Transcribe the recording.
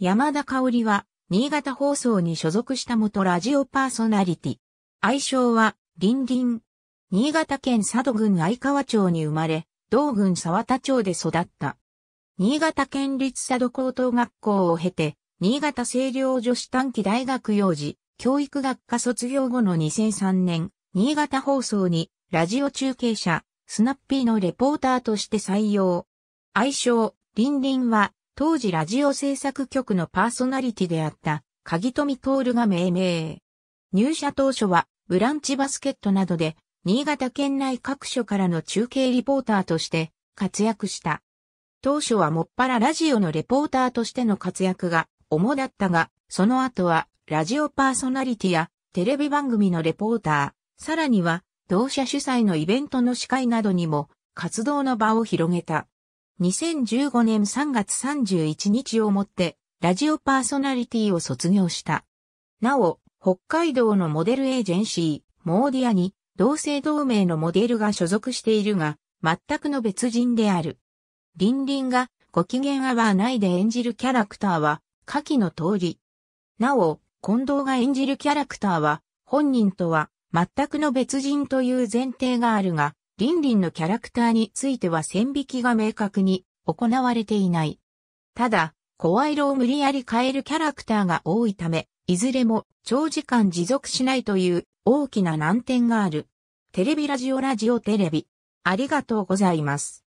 山田香織は、新潟放送に所属した元ラジオパーソナリティ。愛称は、リンリン。新潟県佐渡郡相川町に生まれ、同郡沢田町で育った。新潟県立佐渡高等学校を経て、新潟清涼女子短期大学幼児、教育学科卒業後の2003年、新潟放送に、ラジオ中継者、スナッピーのレポーターとして採用。愛称、リンリンは、当時ラジオ制作局のパーソナリティであった、鍵富徹が命名。入社当初は、ブランチバスケットなどで、新潟県内各所からの中継リポーターとして活躍した。当初はもっぱらラジオのレポーターとしての活躍が主だったが、その後はラジオパーソナリティやテレビ番組のレポーター、さらには同社主催のイベントの司会などにも活動の場を広げた。2015年3月31日をもって、ラジオパーソナリティを卒業した。なお、北海道のモデルエージェンシー、モーディアに、同姓同名のモデルが所属しているが、全くの別人である。リンリンが、ご機嫌アワーいで演じるキャラクターは、下記の通り。なお、近藤が演じるキャラクターは、本人とは、全くの別人という前提があるが、リンリンのキャラクターについては線引きが明確に行われていない。ただ、声色を無理やり変えるキャラクターが多いため、いずれも長時間持続しないという大きな難点がある。テレビラジオラジオテレビ。ありがとうございます。